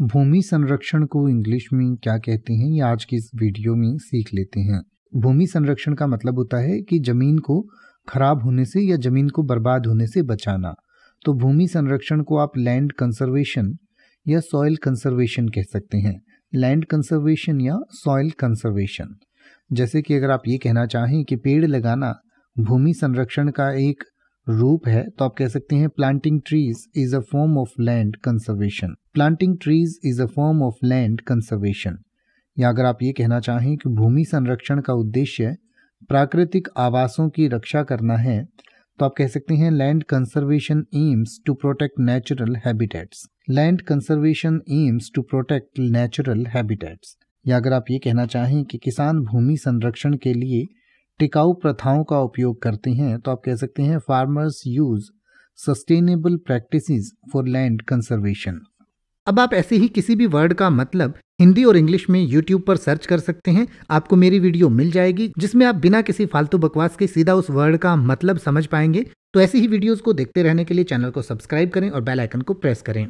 भूमि संरक्षण को इंग्लिश में क्या कहते हैं ये आज की इस वीडियो में सीख लेते हैं भूमि संरक्षण का मतलब होता है कि जमीन को खराब होने से या जमीन को बर्बाद होने से बचाना तो भूमि संरक्षण को आप लैंड कंजर्वेशन या सॉयल कंजर्वेशन कह सकते हैं लैंड कंजर्वेशन या सॉयल कंजर्वेशन जैसे कि अगर आप ये कहना चाहें कि पेड़ लगाना भूमि संरक्षण का एक रूप है तो आप कह सकते हैं planting trees is a form of land conservation planting trees is a form of land conservation या अगर आप ये कहना चाहें कि भूमि संरक्षण का उद्देश्य प्राकृतिक आवासों की रक्षा करना है तो आप कह सकते हैं land conservation aims to protect natural habitats land conservation aims to protect natural habitats या अगर आप ये कहना चाहें कि किसान भूमि संरक्षण के लिए टिकाऊ प्रथाओं का उपयोग करते हैं तो आप कह सकते हैं farmers use sustainable practice for land conservation अब आप ऐसे ही किसी भी वर्ड का मतलब हिंदी और इंग्लिश में यूट्यूब पर सर्च कर सकते हैं आपको मेरी वीडियो मिल जाएगी जिसमें आप बिना किसी फालतू बकवास के सीधा उस वर्ड का मतलब समझ पाएंगे तो ऐसी ही वीडियोस को देखते रहने के लिए चैनल को सब्सक्राइब करें और बेल आइकन को प्रेस करें